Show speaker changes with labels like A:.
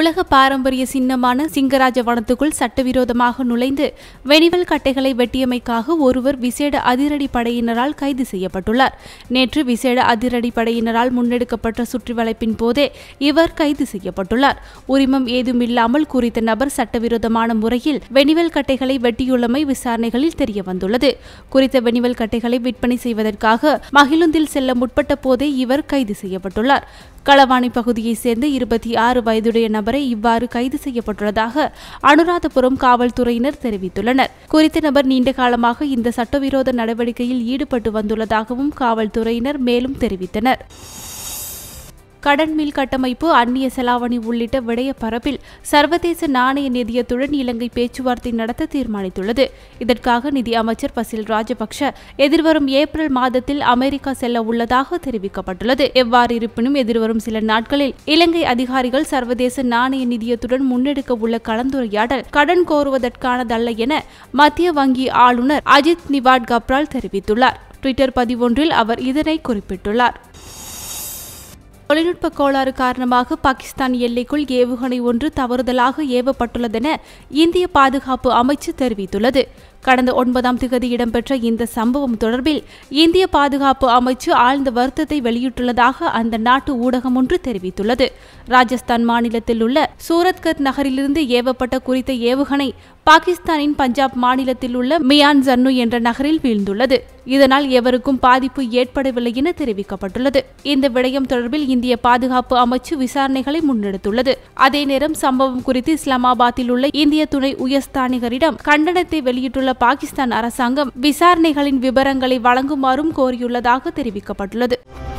A: உலக பாரம்பரிய சின்னமான சிங்கராஜ வனத்துக்குள் சட்டவிரோதமாக நுழைந்து வெனிவல் கட்டைகளை வெட்டியமைக்காக ஒருவர் விசேட அதிரடி படையினரால் கைது செய்யப்பட்டுள்ளார் நேற்று விசேட அதிரடி படையினரால் முன்னெடுக்கப்பட்ட சுற்றிவளைப்பின் போதே இவர் கைது செய்யப்பட்டுள்ளார் உரிமம் ஏதுமில்லாமல் குறித்த நபர் சட்டவிரோதமான முறையில் வெனிவல் கட்டைகளை வெட்டியுள்ளமை விசாரணைகளில் தெரியவந்துள்ளது குறித்த வெனிவல் கட்டைகளை விற்பனை செய்வதற்காக மகிழுந்தில் செல்ல முற்பட்ட போதே இவர் கைது செய்யப்பட்டுள்ளார் களவாணி பகுதியைச் சேர்ந்த இருபத்தி ஆறு வயதுடைய நபரை இவ்வாறு கைது செய்யப்பட்டுள்ளதாக அனுராதபுரம் காவல்துறையினர் தெரிவித்துள்ளனர் குறித்த நபர் நீண்ட காலமாக இந்த சட்டவிரோத நடவடிக்கையில் ஈடுபட்டு வந்துள்ளதாகவும் காவல்துறையினர் மேலும் தெரிவித்தனர் கடன் மில் கட்டமைப்பு அந்நிய செலாவணி உள்ளிட்ட விடய பரப்பில் சர்வதேச நாணய நிதியத்துடன் இலங்கை பேச்சுவார்த்தை நடத்த தீர்மானித்துள்ளது இதற்காக நிதி அமைச்சர் பசில் ராஜபக்ஷ எதிர்வரும் ஏப்ரல் மாதத்தில் அமெரிக்கா செல்ல உள்ளதாக தெரிவிக்கப்பட்டுள்ளது எவ்வாறு இருப்பினும் எதிர்வரும் சில நாட்களில் இலங்கை அதிகாரிகள் சர்வதேச நாணய நிதியத்துடன் முன்னெடுக்க உள்ள கலந்துரையாடல் கடன் கோருவதற்கானதல்ல என மத்திய வங்கி ஆளுநர் அஜித் நிவாட் கப்ரால் தெரிவித்துள்ளார் ட்விட்டர் பதிவொன்றில் அவர் இதனை குறிப்பிட்டுள்ளார் தொழில்நுட்ப கோளாறு காரணமாக பாகிஸ்தான் எல்லைக்குள் ஏவுகணை ஒன்று தவறுதலாக ஏவப்பட்டுள்ளதென இந்திய பாதுகாப்பு அமைச்சு தெரிவித்துள்ளது கடந்த ஒன்பதாம் திகதி இடம்பெற்ற இந்த சம்பவம் தொடர்பில் இந்திய பாதுகாப்பு அமைச்சு ஆழ்ந்த வருத்தத்தை வெளியிட்டுள்ளதாக அந்த நாட்டு ஊடகம் ஒன்று தெரிவித்துள்ளது ராஜஸ்தான் மாநிலத்தில் உள்ள சூரத்கத் நகரிலிருந்து ஏவப்பட்ட குறித்த ஏவுகணை பாகிஸ்தானின் பஞ்சாப் மாநிலத்தில் உள்ள மியான் ஜன்னு என்ற நகரில் வீழ்ந்துள்ளது இதனால் எவருக்கும் பாதிப்பு ஏற்படவில்லை என தெரிவிக்கப்பட்டுள்ளது இந்த விடயம் தொடர்பில் இந்திய பாதுகாப்பு அமைச்சு விசாரணைகளை முன்னெடுத்துள்ளது அதே நேரம் சம்பவம் குறித்து இஸ்லாமாபாத்தில் உள்ள இந்திய துணை உயர்ஸ்தானிகரிடம் கண்டனத்தை வெளியிட்டுள்ள உள்ள பாகிஸ்தான் அரசாங்கம் விசாரணைகளின் விவரங்களை வழங்குமாறும் கோரியுள்ளதாக தெரிவிக்கப்பட்டுள்ளது